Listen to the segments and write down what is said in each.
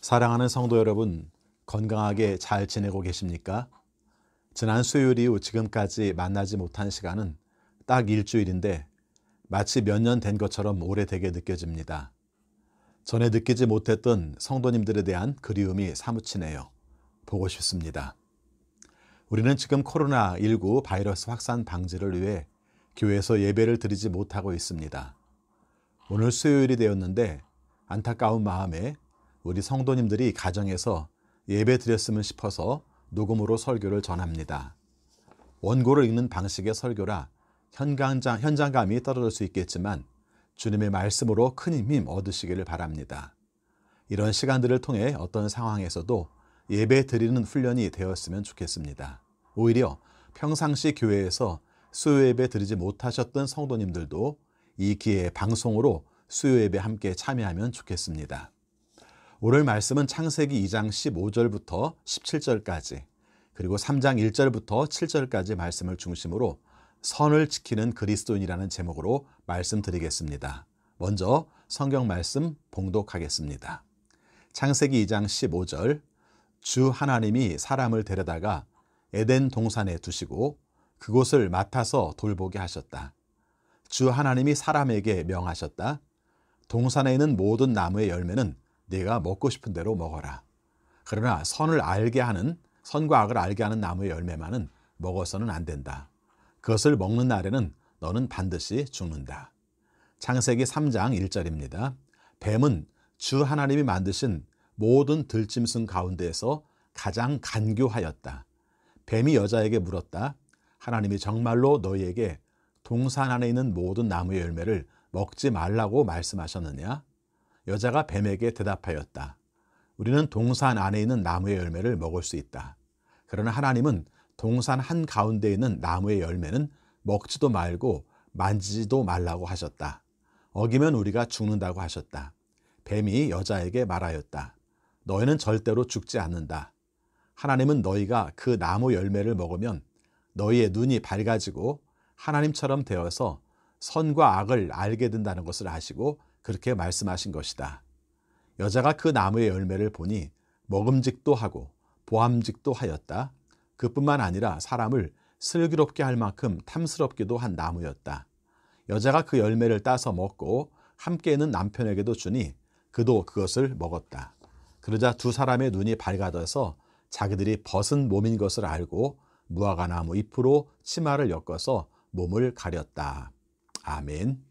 사랑하는 성도 여러분, 건강하게 잘 지내고 계십니까? 지난 수요일 이후 지금까지 만나지 못한 시간은 딱 일주일인데 마치 몇 년 된 것처럼 오래되게 느껴집니다. 전에 느끼지 못했던 성도님들에 대한 그리움이 사무치네요. 보고 싶습니다. 우리는 지금 코로나19 바이러스 확산 방지를 위해 교회에서 예배를 드리지 못하고 있습니다. 오늘 수요일이 되었는데 안타까운 마음에 우리 성도님들이 가정에서 예배 드렸으면 싶어서 녹음으로 설교를 전합니다. 원고를 읽는 방식의 설교라 현장감, 현장감이 떨어질 수 있겠지만 주님의 말씀으로 큰 힘임 얻으시기를 바랍니다. 이런 시간들을 통해 어떤 상황에서도 예배 드리는 훈련이 되었으면 좋겠습니다. 오히려 평상시 교회에서 수요 예배 드리지 못하셨던 성도님들도 이 기회에 방송으로 수요 예배 함께 참여하면 좋겠습니다. 오늘 말씀은 창세기 2장 15절부터 17절까지 그리고 3장 1절부터 7절까지 말씀을 중심으로 선을 지키는 그리스도인이라는 제목으로 말씀드리겠습니다. 먼저 성경 말씀 봉독하겠습니다. 창세기 2장 15절 주 하나님이 사람을 데려다가 에덴 동산에 두시고 그곳을 맡아서 돌보게 하셨다. 주 하나님이 사람에게 명하셨다. 동산에 있는 모든 나무의 열매는 네가 먹고 싶은 대로 먹어라. 그러나 선을 알게 하는 선과 악을 알게 하는 나무의 열매만은 먹어서는 안 된다. 그것을 먹는 날에는 너는 반드시 죽는다. 창세기 3장 1절입니다. 뱀은 주 하나님이 만드신 모든 들짐승 가운데에서 가장 간교하였다. 뱀이 여자에게 물었다. 하나님이 정말로 너희에게 동산 안에 있는 모든 나무의 열매를 먹지 말라고 말씀하셨느냐? 여자가 뱀에게 대답하였다. 우리는 동산 안에 있는 나무의 열매를 먹을 수 있다. 그러나 하나님은 동산 한 가운데 있는 나무의 열매는 먹지도 말고 만지지도 말라고 하셨다. 어기면 우리가 죽는다고 하셨다. 뱀이 여자에게 말하였다. 너희는 절대로 죽지 않는다. 하나님은 너희가 그 나무 열매를 먹으면 너희의 눈이 밝아지고 하나님처럼 되어서 선과 악을 알게 된다는 것을 아시고 그렇게 말씀하신 것이다. 여자가 그 나무의 열매를 보니 먹음직도 하고 보암직도 하였다. 그뿐만 아니라 사람을 슬기롭게 할 만큼 탐스럽기도 한 나무였다. 여자가 그 열매를 따서 먹고 함께 있는 남편에게도 주니 그도 그것을 먹었다. 그러자 두 사람의 눈이 밝아져서 자기들이 벗은 몸인 것을 알고 무화과나무 잎으로 치마를 엮어서 몸을 가렸다. 아멘.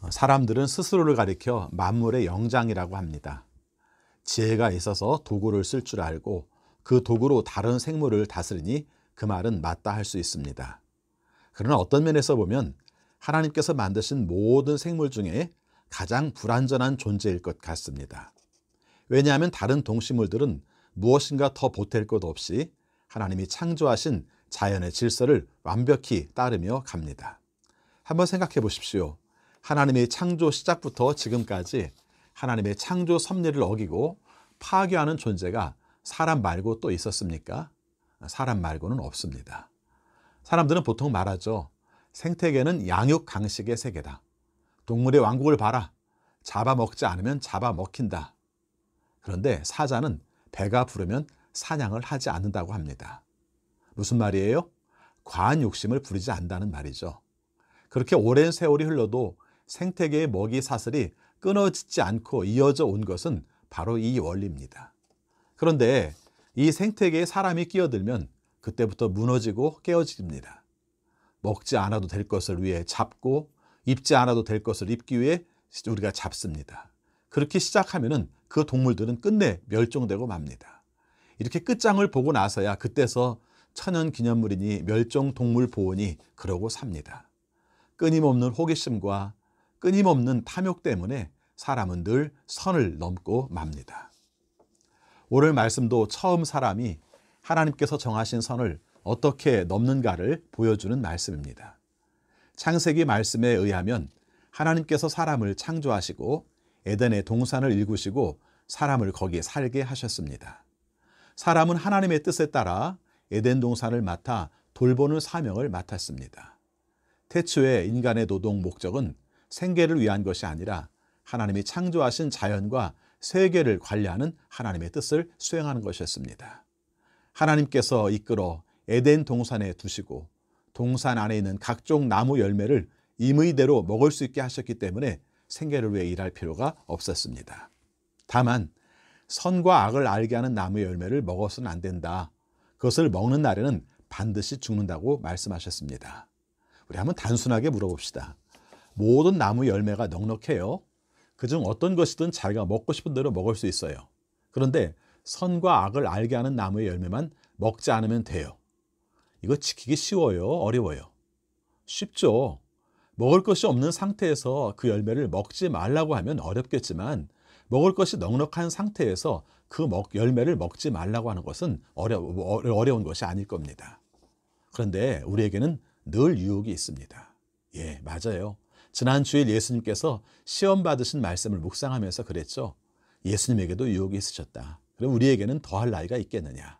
어, 사람들은 스스로를 가리켜 만물의 영장이라고 합니다. 지혜가 있어서 도구를 쓸 줄 알고 그 도구로 다른 생물을 다스리니 그 말은 맞다 할 수 있습니다. 그러나 어떤 면에서 보면 하나님께서 만드신 모든 생물 중에 가장 불완전한 존재일 것 같습니다. 왜냐하면 다른 동식물들은 무엇인가 더 보탤 것 없이 하나님이 창조하신 자연의 질서를 완벽히 따르며 갑니다. 한번 생각해 보십시오. 하나님의 창조 시작부터 지금까지 하나님의 창조 섭리를 어기고 파괴하는 존재가 사람 말고 또 있었습니까? 사람 말고는 없습니다. 사람들은 보통 말하죠. 생태계는 양육 강식의 세계다. 동물의 왕국을 봐라. 잡아먹지 않으면 잡아먹힌다. 그런데 사자는 배가 부르면 사냥을 하지 않는다고 합니다. 무슨 말이에요? 과한 욕심을 부리지 않는다는 말이죠. 그렇게 오랜 세월이 흘러도 생태계의 먹이 사슬이 끊어지지 않고 이어져 온 것은 바로 이 원리입니다. 그런데 이 생태계에 사람이 끼어들면 그때부터 무너지고 깨어집니다. 먹지 않아도 될 것을 위해 잡고 입지 않아도 될 것을 입기 위해 우리가 잡습니다. 그렇게 시작하면그 동물들은 끝내 멸종되고 맙니다. 이렇게 끝장을 보고 나서야 그때서 천연 기념물이니 멸종 동물 보호니 그러고 삽니다. 끊임없는 호기심과 끊임없는 탐욕 때문에 사람은 늘 선을 넘고 맙니다. 오늘 말씀도 처음 사람이 하나님께서 정하신 선을 어떻게 넘는가를 보여주는 말씀입니다. 창세기 말씀에 의하면 하나님께서 사람을 창조하시고 에덴의 동산을 일구시고 사람을 거기 살게 하셨습니다. 사람은 하나님의 뜻에 따라 에덴 동산을 맡아 돌보는 사명을 맡았습니다. 태초에 인간의 노동 목적은 생계를 위한 것이 아니라 하나님이 창조하신 자연과 세계를 관리하는 하나님의 뜻을 수행하는 것이었습니다. 하나님께서 이끌어 에덴 동산에 두시고 동산 안에 있는 각종 나무 열매를 임의대로 먹을 수 있게 하셨기 때문에 생계를 위해 일할 필요가 없었습니다. 다만 선과 악을 알게 하는 나무 열매를 먹어서는 안 된다. 그것을 먹는 날에는 반드시 죽는다고 말씀하셨습니다. 우리 한번 단순하게 물어봅시다. 모든 나무 열매가 넉넉해요. 그중 어떤 것이든 자기가 먹고 싶은 대로 먹을 수 있어요. 그런데 선과 악을 알게 하는 나무의 열매만 먹지 않으면 돼요. 이거 지키기 쉬워요? 어려워요? 쉽죠. 먹을 것이 없는 상태에서 그 열매를 먹지 말라고 하면 어렵겠지만 먹을 것이 넉넉한 상태에서 그 먹, 열매를 먹지 말라고 하는 것은 어려, 어려운 것이 아닐 겁니다. 그런데 우리에게는 늘 유혹이 있습니다. 예, 맞아요. 지난 주일 예수님께서 시험 받으신 말씀을 묵상하면서 그랬죠. 예수님에게도 유혹이 있으셨다. 그럼 우리에게는 더할 나이가 있겠느냐?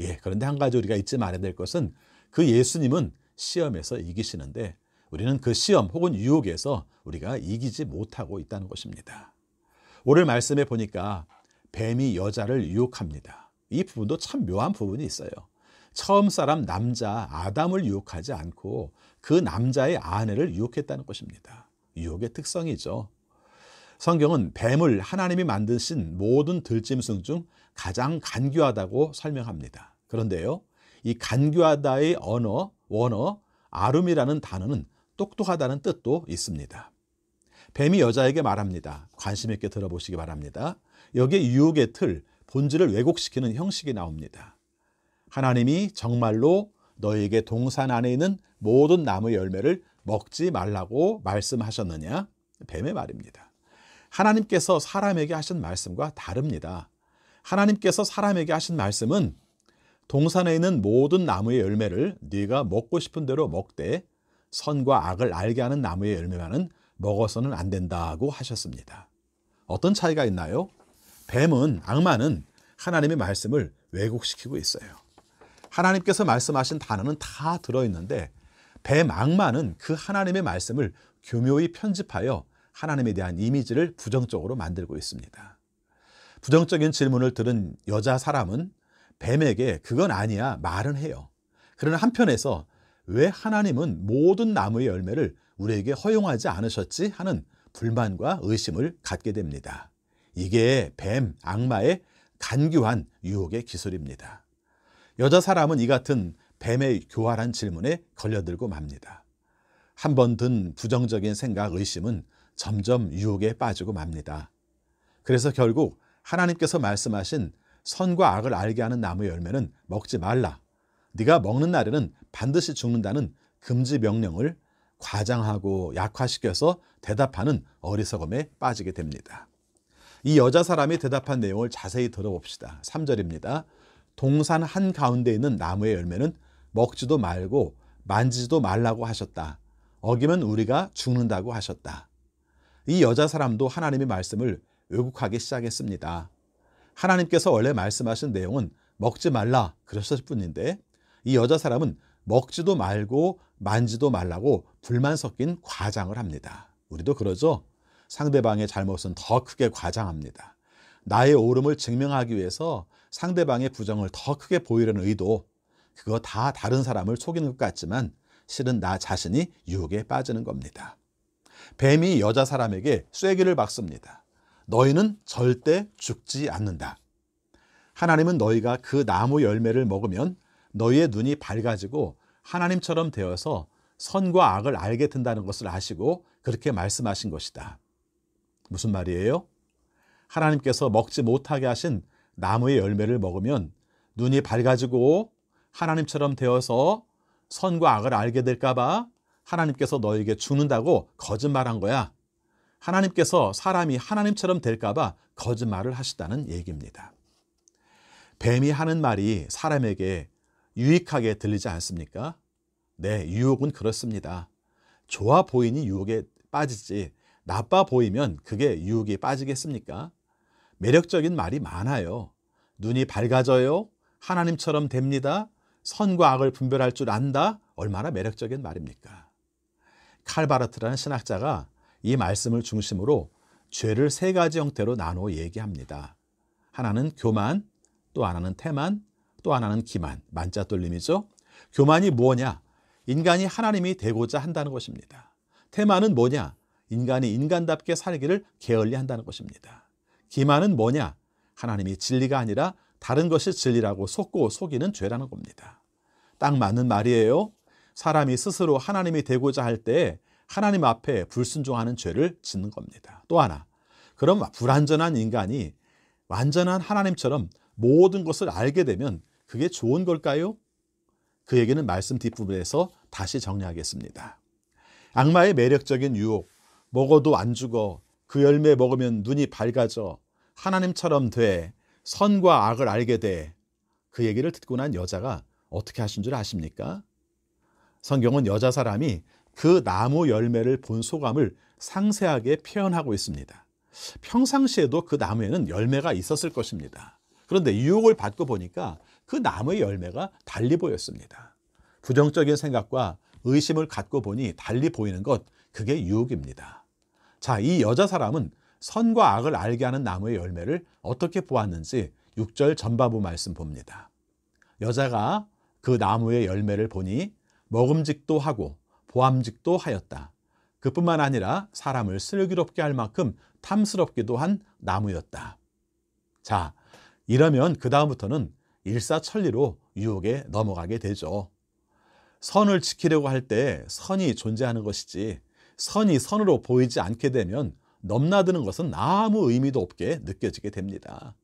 예, 그런데 한 가지 우리가 잊지 말아야 될 것은 그 예수님은 시험에서 이기시는데 우리는 그 시험 혹은 유혹에서 우리가 이기지 못하고 있다는 것입니다. 오늘 말씀에 보니까 뱀이 여자를 유혹합니다. 이 부분도 참 묘한 부분이 있어요. 처음 사람 남자 아담을 유혹하지 않고 그 남자의 아내를 유혹했다는 것입니다. 유혹의 특성이죠. 성경은 뱀을 하나님이 만드신 모든 들짐승 중 가장 간교하다고 설명합니다. 그런데요, 이 간교하다의 언어, 원어, 아름이라는 단어는 똑똑하다는 뜻도 있습니다. 뱀이 여자에게 말합니다. 관심 있게 들어보시기 바랍니다. 여기에 유혹의 틀, 본질을 왜곡시키는 형식이 나옵니다. 하나님이 정말로 너에게 동산 안에 있는 모든 나무 열매를 먹지 말라고 말씀하셨느냐? 뱀의 말입니다. 하나님께서 사람에게 하신 말씀과 다릅니다. 하나님께서 사람에게 하신 말씀은 동산에 있는 모든 나무의 열매를 네가 먹고 싶은 대로 먹되 선과 악을 알게 하는 나무의 열매만은 먹어서는 안 된다고 하셨습니다. 어떤 차이가 있나요? 뱀은 악마는 하나님의 말씀을 왜곡시키고 있어요. 하나님께서 말씀하신 단어는 다 들어있는데 배망만은 그 하나님의 말씀을 교묘히 편집하여 하나님에 대한 이미지를 부정적으로 만들고 있습니다. 부정적인 질문을 들은 여자 사람은 뱀에게 그건 아니야 말은 해요. 그러나 한편에서 왜 하나님은 모든 나무의 열매를 우리에게 허용하지 않으셨지 하는 불만과 의심을 갖게 됩니다. 이게 뱀, 악마의 간교한 유혹의 기술입니다. 여자 사람은 이 같은 뱀의 교활한 질문에 걸려들고 맙니다. 한번든 부정적인 생각, 의심은 점점 유혹에 빠지고 맙니다. 그래서 결국 하나님께서 말씀하신 선과 악을 알게 하는 나무 열매는 먹지 말라. 네가 먹는 날에는 반드시 죽는다는 금지 명령을 과장하고 약화시켜서 대답하는 어리석음에 빠지게 됩니다. 이 여자 사람이 대답한 내용을 자세히 들어봅시다. 3절입니다. 동산 한가운데 있는 나무의 열매는 먹지도 말고 만지지도 말라고 하셨다. 어기면 우리가 죽는다고 하셨다. 이 여자 사람도 하나님의 말씀을 왜곡하기 시작했습니다. 하나님께서 원래 말씀하신 내용은 먹지 말라 그러셨을 뿐인데 이 여자 사람은 먹지도 말고 만지도 말라고 불만 섞인 과장을 합니다. 우리도 그러죠. 상대방의 잘못은 더 크게 과장합니다. 나의 옳음을 증명하기 위해서 상대방의 부정을 더 크게 보이려는 의도, 그거 다 다른 사람을 속이는 것 같지만 실은 나 자신이 유혹에 빠지는 겁니다. 뱀이 여자 사람에게 쐐기를 박습니다. 너희는 절대 죽지 않는다. 하나님은 너희가 그 나무 열매를 먹으면 너희의 눈이 밝아지고 하나님처럼 되어서 선과 악을 알게 된다는 것을 아시고 그렇게 말씀하신 것이다. 무슨 말이에요? 하나님께서 먹지 못하게 하신 나무의 열매를 먹으면 눈이 밝아지고 하나님처럼 되어서 선과 악을 알게 될까봐 하나님께서 너에게 죽는다고 거짓말한 거야. 하나님께서 사람이 하나님처럼 될까봐 거짓말을 하시다는 얘기입니다. 뱀이 하는 말이 사람에게 유익하게 들리지 않습니까? 네, 유혹은 그렇습니다. 좋아 보이니 유혹에 빠지지, 나빠 보이면 그게 유혹에 빠지겠습니까? 매력적인 말이 많아요. 눈이 밝아져요. 하나님처럼 됩니다. 선과 악을 분별할 줄 안다. 얼마나 매력적인 말입니까? 칼바르트라는 신학자가 이 말씀을 중심으로 죄를 세 가지 형태로 나누어 얘기합니다. 하나는 교만, 또 하나는 태만, 또 하나는 기만, 만자 돌림이죠. 교만이 뭐냐? 인간이 하나님이 되고자 한다는 것입니다. 테만은 뭐냐? 인간이 인간답게 살기를 게을리 한다는 것입니다. 기만은 뭐냐? 하나님이 진리가 아니라 다른 것이 진리라고 속고 속이는 죄라는 겁니다. 딱 맞는 말이에요. 사람이 스스로 하나님이 되고자 할 때 하나님 앞에 불순종하는 죄를 짓는 겁니다. 또 하나, 그럼 불완전한 인간이 완전한 하나님처럼 모든 것을 알게 되면 그게 좋은 걸까요? 그 얘기는 말씀 뒷부분에서 다시 정리하겠습니다. 악마의 매력적인 유혹, 먹어도 안 죽어, 그 열매 먹으면 눈이 밝아져 하나님처럼 돼 선과 악을 알게 돼 그 얘기를 듣고 난 여자가 어떻게 하신 줄 아십니까? 성경은 여자 사람이 그 나무 열매를 본 소감을 상세하게 표현하고 있습니다. 평상시에도 그 나무에는 열매가 있었을 것입니다. 그런데 유혹을 받고 보니까 그 나무의 열매가 달리 보였습니다. 부정적인 생각과 의심을 갖고 보니 달리 보이는 것, 그게 유혹입니다. 자, 이 여자 사람은 선과 악을 알게 하는 나무의 열매를 어떻게 보았는지 6절 전바부 말씀 봅니다. 여자가 그 나무의 열매를 보니 먹음직도 하고 보암직도 하였다. 그뿐만 아니라 사람을 슬기롭게 할 만큼 탐스럽기도 한 나무였다. 자, 이러면 그 다음부터는 일사천리로 유혹에 넘어가게 되죠. 선을 지키려고 할 때 선이 존재하는 것이지 선이 선으로 보이지 않게 되면 넘나드는 것은 아무 의미도 없게 느껴지게 됩니다.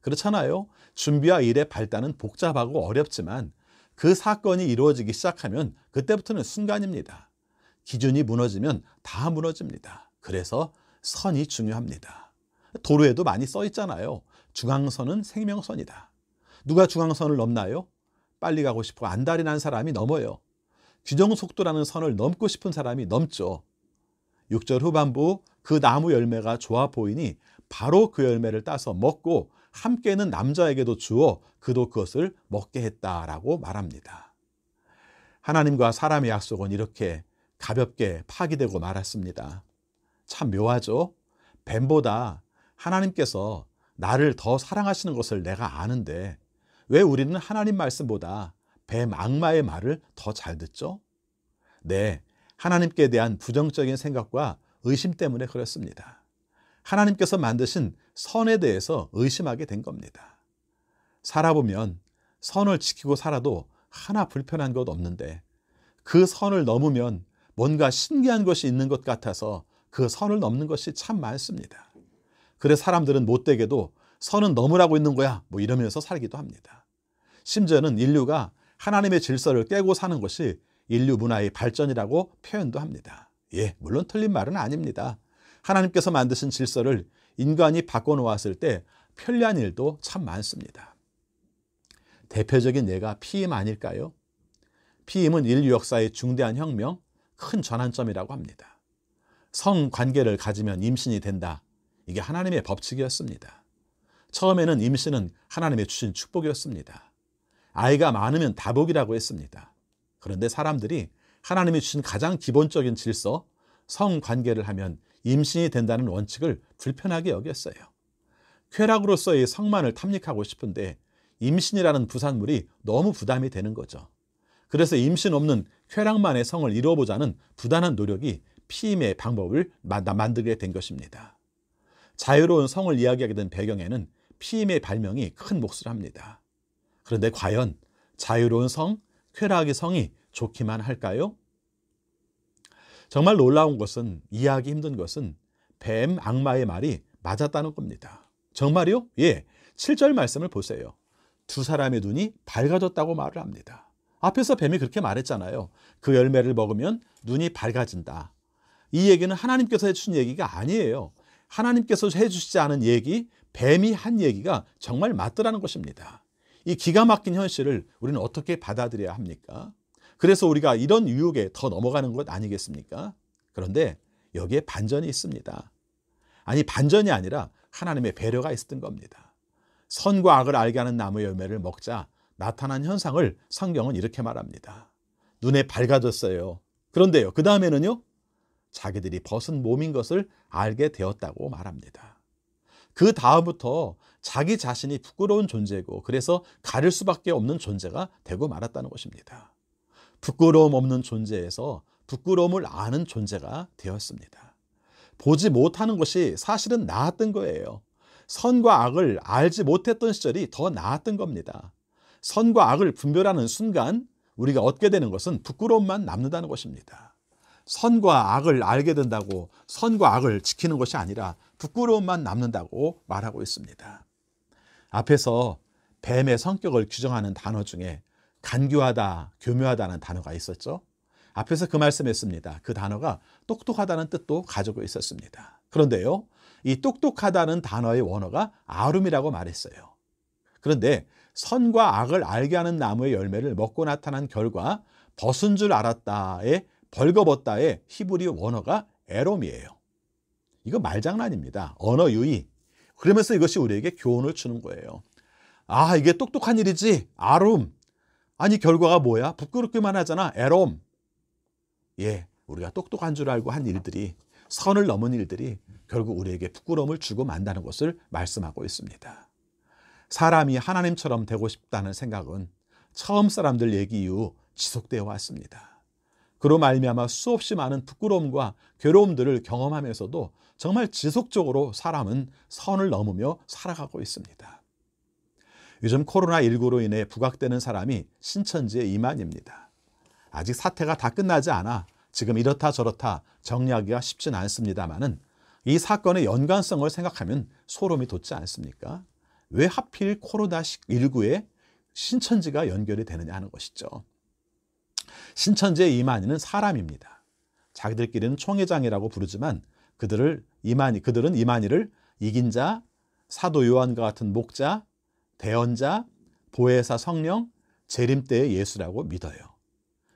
그렇잖아요. 준비와 일의 발단은 복잡하고 어렵지만 그 사건이 이루어지기 시작하면 그때부터는 순간입니다. 기준이 무너지면 다 무너집니다. 그래서 선이 중요합니다. 도로에도 많이 써 있잖아요. 중앙선은 생명선이다. 누가 중앙선을 넘나요? 빨리 가고 싶어 안달이 난 사람이 넘어요. 규정속도라는 선을 넘고 싶은 사람이 넘죠. 6절 후반부 그 나무 열매가 좋아 보이니 바로 그 열매를 따서 먹고 함께는 남자에게도 주어 그도 그것을 먹게 했다라고 말합니다. 하나님과 사람의 약속은 이렇게 가볍게 파기되고 말았습니다. 참 묘하죠? 뱀보다 하나님께서 나를 더 사랑하시는 것을 내가 아는데 왜 우리는 하나님 말씀보다 뱀 악마의 말을 더 잘 듣죠? 네, 하나님께 대한 부정적인 생각과 의심 때문에 그렇습니다. 하나님께서 만드신 선에 대해서 의심하게 된 겁니다. 살아보면 선을 지키고 살아도 하나 불편한 것 없는데 그 선을 넘으면 뭔가 신기한 것이 있는 것 같아서 그 선을 넘는 것이 참 많습니다. 그래 사람들은 못되게도 선은 넘으라고 있는 거야 뭐 이러면서 살기도 합니다. 심지어는 인류가 하나님의 질서를 깨고 사는 것이 인류 문화의 발전이라고 표현도 합니다. 예, 물론 틀린 말은 아닙니다. 하나님께서 만드신 질서를 인간이 바꿔놓았을 때 편리한 일도 참 많습니다. 대표적인 예가 피임 아닐까요? 피임은 인류 역사의 중대한 혁명, 큰 전환점이라고 합니다. 성관계를 가지면 임신이 된다. 이게 하나님의 법칙이었습니다. 처음에는 임신은 하나님의 주신 축복이었습니다. 아이가 많으면 다복이라고 했습니다. 그런데 사람들이 하나님이 주신 가장 기본적인 질서, 성관계를 하면 임신이 된다는 원칙을 불편하게 여겼어요. 쾌락으로서의 성만을 탐닉하고 싶은데 임신이라는 부산물이 너무 부담이 되는 거죠. 그래서 임신 없는 쾌락만의 성을 이루어보자는 부단한 노력이 피임의 방법을 만들게 된 것입니다. 자유로운 성을 이야기하게 된 배경에는 피임의 발명이 큰 몫을 합니다. 그런데 과연 자유로운 성, 쾌락의 성이 좋기만 할까요? 정말 놀라운 것은 이해하기 힘든 것은 뱀 악마의 말이 맞았다는 겁니다. 정말요 예. 7절 말씀을 보세요. 두 사람의 눈이 밝아졌다고 말을 합니다. 앞에서 뱀이 그렇게 말했잖아요. 그 열매를 먹으면 눈이 밝아진다. 이 얘기는 하나님께서 해주신 얘기가 아니에요. 하나님께서 해주시지 않은 얘기, 뱀이 한 얘기가 정말 맞더라는 것입니다. 이 기가 막힌 현실을 우리는 어떻게 받아들여야 합니까? 그래서 우리가 이런 유혹에 더 넘어가는 것 아니겠습니까? 그런데 여기에 반전이 있습니다. 아니 반전이 아니라 하나님의 배려가 있었던 겁니다. 선과 악을 알게 하는 나무 열매를 먹자 나타난 현상을 성경은 이렇게 말합니다. 눈에 밝아졌어요. 그런데요. 그 다음에는요. 자기들이 벗은 몸인 것을 알게 되었다고 말합니다. 그 다음부터 자기 자신이 부끄러운 존재고 그래서 가릴 수밖에 없는 존재가 되고 말았다는 것입니다. 부끄러움 없는 존재에서 부끄러움을 아는 존재가 되었습니다. 보지 못하는 것이 사실은 나았던 거예요. 선과 악을 알지 못했던 시절이 더 나았던 겁니다. 선과 악을 분별하는 순간 우리가 얻게 되는 것은 부끄러움만 남는다는 것입니다. 선과 악을 알게 된다고 선과 악을 지키는 것이 아니라 부끄러움만 남는다고 말하고 있습니다. 앞에서 뱀의 성격을 규정하는 단어 중에 간교하다, 교묘하다는 단어가 있었죠. 앞에서 그 말씀했습니다. 그 단어가 똑똑하다는 뜻도 가지고 있었습니다. 그런데요, 이 똑똑하다는 단어의 원어가 아름이라고 말했어요. 그런데 선과 악을 알게 하는 나무의 열매를 먹고 나타난 결과 벗은 줄 알았다의 벌거벗다의 히브리 원어가 에롬이에요. 이거 말장난입니다. 언어 유의 그러면서 이것이 우리에게 교훈을 주는 거예요. 아, 이게 똑똑한 일이지. 아롬. 아니, 결과가 뭐야? 부끄럽기만 하잖아. 에롬. 예, 우리가 똑똑한 줄 알고 한 일들이, 선을 넘은 일들이 결국 우리에게 부끄러움을 주고 만다는 것을 말씀하고 있습니다. 사람이 하나님처럼 되고 싶다는 생각은 처음 사람들 얘기 이후 지속되어 왔습니다. 그로 말미암아 수없이 많은 부끄러움과 괴로움들을 경험하면서도 정말 지속적으로 사람은 선을 넘으며 살아가고 있습니다. 요즘 코로나19로 인해 부각되는 사람이 신천지의 이만입니다. 아직 사태가 다 끝나지 않아 지금 이렇다 저렇다 정리하기가 쉽진 않습니다만은 이 사건의 연관성을 생각하면 소름이 돋지 않습니까? 왜 하필 코로나19에 신천지가 연결이 되느냐 하는 것이죠. 신천지의 이만희는 사람입니다. 자기들끼리는 총회장이라고 부르지만 그들을 이만희 그들은 이만희를 이긴 자, 사도 요한과 같은 목자, 대언자, 보혜사 성령, 재림때의 예수라고 믿어요.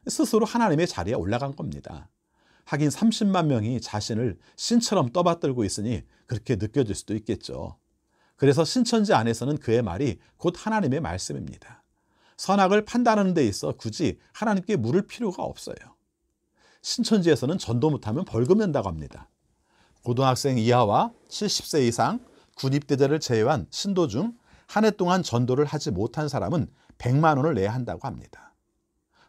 스스로 하나님의 자리에 올라간 겁니다. 하긴 30만 명이 자신을 신처럼 떠받들고 있으니 그렇게 느껴질 수도 있겠죠. 그래서 신천지 안에서는 그의 말이 곧 하나님의 말씀입니다. 선악을 판단하는 데 있어 굳이 하나님께 물을 필요가 없어요. 신천지에서는 전도 못하면 벌금 낸다고 합니다. 고등학생 이하와 70세 이상 군입대자를 제외한 신도 중 한 해 동안 전도를 하지 못한 사람은 100만 원을 내야 한다고 합니다.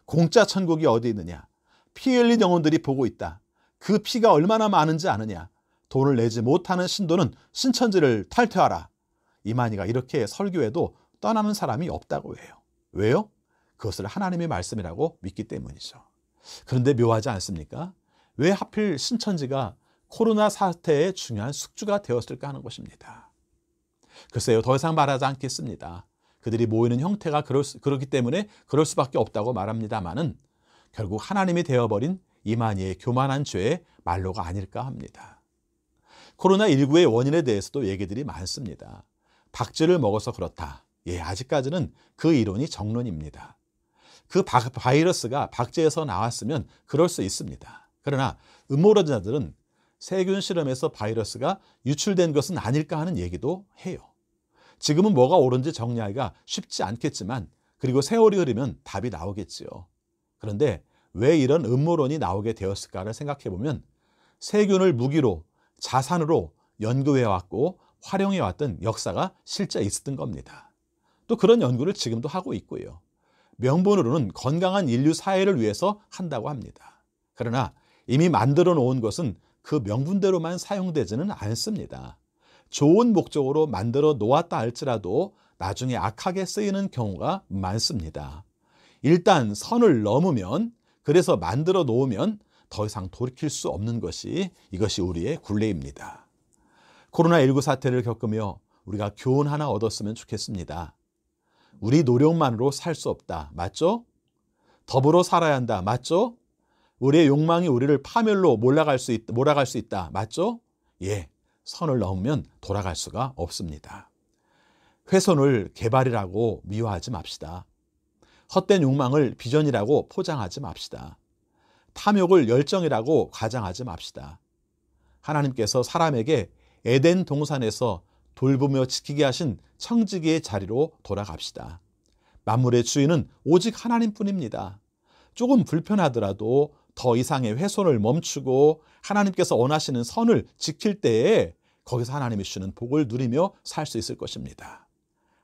공짜 천국이 어디 있느냐? 피 흘린 영혼들이 보고 있다. 그 피가 얼마나 많은지 아느냐? 돈을 내지 못하는 신도는 신천지를 탈퇴하라. 이만희가 이렇게 설교해도 떠나는 사람이 없다고 해요. 왜요? 그것을 하나님의 말씀이라고 믿기 때문이죠. 그런데 묘하지 않습니까? 왜 하필 신천지가 코로나 사태의 중요한 숙주가 되었을까 하는 것입니다. 글쎄요, 더 이상 말하지 않겠습니다. 그들이 모이는 형태가 그럴 수, 그렇기 때문에 그럴 수밖에 없다고 말합니다만은 결국 하나님이 되어버린 이만희의 교만한 죄의 말로가 아닐까 합니다. 코로나19의 원인에 대해서도 얘기들이 많습니다. 박쥐를 먹어서 그렇다. 예, 아직까지는 그 이론이 정론입니다. 그 바, 바이러스가 박제에서 나왔으면 그럴 수 있습니다. 그러나 음모론자들은 세균 실험에서 바이러스가 유출된 것은 아닐까 하는 얘기도 해요. 지금은 뭐가 옳은지 정리하기가 쉽지 않겠지만 그리고 세월이 흐르면 답이 나오겠지요. 그런데 왜 이런 음모론이 나오게 되었을까를 생각해보면 세균을 무기로 자산으로 연구해왔고 활용해왔던 역사가 실제 있었던 겁니다. 또 그런 연구를 지금도 하고 있고요. 명분으로는 건강한 인류 사회를 위해서 한다고 합니다. 그러나 이미 만들어 놓은 것은 그 명분대로만 사용되지는 않습니다. 좋은 목적으로 만들어 놓았다 할지라도 나중에 악하게 쓰이는 경우가 많습니다. 일단 선을 넘으면 그래서 만들어 놓으면 더 이상 돌이킬 수 없는 것이 이것이 우리의 굴레입니다. 코로나19 사태를 겪으며 우리가 교훈 하나 얻었으면 좋겠습니다. 우리 노력만으로 살 수 없다. 맞죠? 더불어 살아야 한다. 맞죠? 우리의 욕망이 우리를 파멸로 몰아갈 수, 있, 몰아갈 수 있다. 맞죠? 예. 선을 넘으면 돌아갈 수가 없습니다. 훼손을 개발이라고 미워하지 맙시다. 헛된 욕망을 비전이라고 포장하지 맙시다. 탐욕을 열정이라고 과장하지 맙시다. 하나님께서 사람에게 에덴 동산에서 돌보며 지키게 하신 청지기의 자리로 돌아갑시다. 만물의 주인은 오직 하나님뿐입니다. 조금 불편하더라도 더 이상의 훼손을 멈추고 하나님께서 원하시는 선을 지킬 때에 거기서 하나님이 주는 복을 누리며 살 수 있을 것입니다.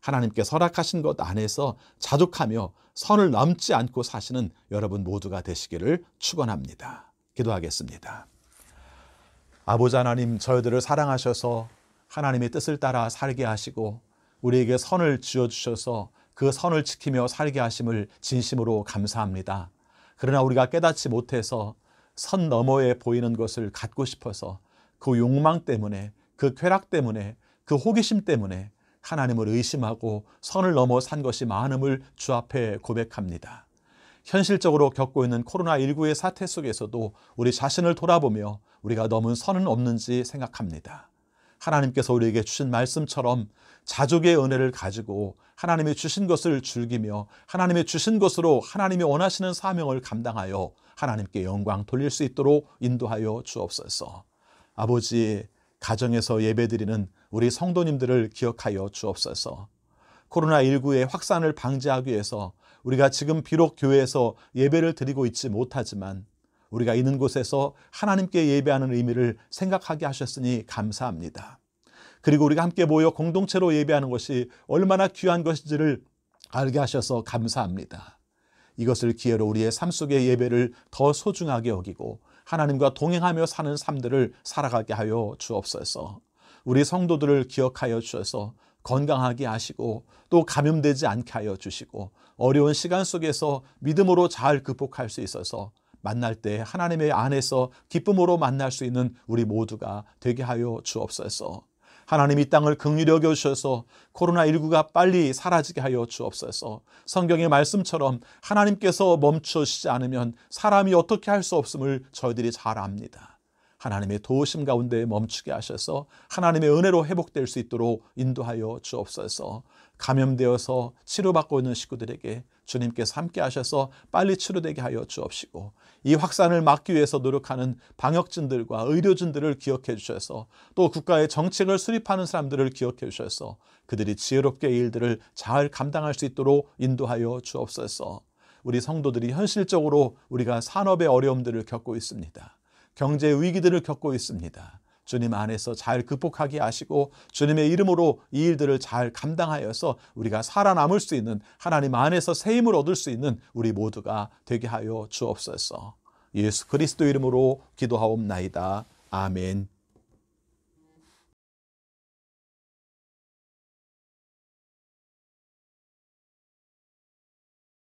하나님께 설악하신 것 안에서 자족하며 선을 넘지 않고 사시는 여러분 모두가 되시기를 축원합니다. 기도하겠습니다. 아버지 하나님 저희들을 사랑하셔서 하나님의 뜻을 따라 살게 하시고 우리에게 선을 지어 주셔서 그 선을 지키며 살게 하심을 진심으로 감사합니다. 그러나 우리가 깨닫지 못해서 선 너머에 보이는 것을 갖고 싶어서 그 욕망 때문에 그 쾌락 때문에 그 호기심 때문에 하나님을 의심하고 선을 넘어 산 것이 많음을 주 앞에 고백합니다. 현실적으로 겪고 있는 코로나19의 사태 속에서도 우리 자신을 돌아보며 우리가 넘은 선은 없는지 생각합니다. 하나님께서 우리에게 주신 말씀처럼 자족의 은혜를 가지고 하나님이 주신 것을 즐기며 하나님이 주신 것으로 하나님이 원하시는 사명을 감당하여 하나님께 영광 돌릴 수 있도록 인도하여 주옵소서. 아버지, 가정에서 예배드리는 우리 성도님들을 기억하여 주옵소서. 코로나19의 확산을 방지하기 위해서 우리가 지금 비록 교회에서 예배를 드리고 있지 못하지만 우리가 있는 곳에서 하나님께 예배하는 의미를 생각하게 하셨으니 감사합니다. 그리고 우리가 함께 모여 공동체로 예배하는 것이 얼마나 귀한 것인지를 알게 하셔서 감사합니다. 이것을 기회로 우리의 삶 속의 예배를 더 소중하게 여기고 하나님과 동행하며 사는 삶들을 살아가게 하여 주옵소서. 우리 성도들을 기억하여 주셔서 건강하게 하시고 또 감염되지 않게 하여 주시고 어려운 시간 속에서 믿음으로 잘 극복할 수 있어서 만날 때 하나님의 안에서 기쁨으로 만날 수 있는 우리 모두가 되게 하여 주옵소서. 하나님 이 땅을 극률히 여겨주셔서 코로나19가 빨리 사라지게 하여 주옵소서 성경의 말씀처럼 하나님께서 멈추시지 않으면 사람이 어떻게 할 수 없음을 저희들이 잘 압니다. 하나님의 도우심 가운데 멈추게 하셔서 하나님의 은혜로 회복될 수 있도록 인도하여 주옵소서 감염되어서 치료받고 있는 식구들에게 주님께서 함께 하셔서 빨리 치료되게 하여 주옵시고 이 확산을 막기 위해서 노력하는 방역진들과 의료진들을 기억해 주셔서 또 국가의 정책을 수립하는 사람들을 기억해 주셔서 그들이 지혜롭게 일들을 잘 감당할 수 있도록 인도하여 주옵소서. 우리 성도들이 현실적으로 우리가 산업의 어려움들을 겪고 있습니다. 경제 위기들을 겪고 있습니다. 주님 안에서 잘 극복하게 하시고 주님의 이름으로 이 일들을 잘 감당하여서 우리가 살아남을 수 있는 하나님 안에서 새 힘을 얻을 수 있는 우리 모두가 되게 하여 주옵소서. 예수 그리스도 이름으로 기도하옵나이다. 아멘.